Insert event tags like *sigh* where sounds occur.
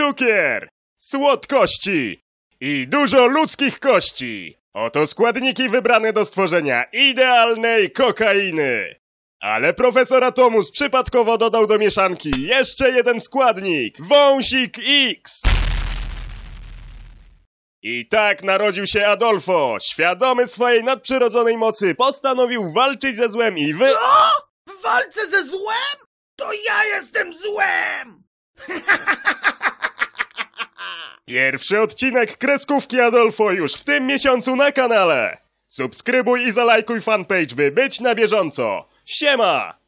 cukier, słodkości i dużo ludzkich kości. Oto składniki wybrane do stworzenia idealnej kokainy. Ale profesor Atomus przypadkowo dodał do mieszanki jeszcze jeden składnik, wąsik X. I tak narodził się Adolfo. Świadomy swojej nadprzyrodzonej mocy, postanowił walczyć ze złem i wy... Co? W walce ze złem? To ja jestem złem! *laughs* Pierwszy odcinek Kreskówki Adolfo już w tym miesiącu na kanale. Subskrybuj i zalajkuj fanpage, by być na bieżąco. Siema!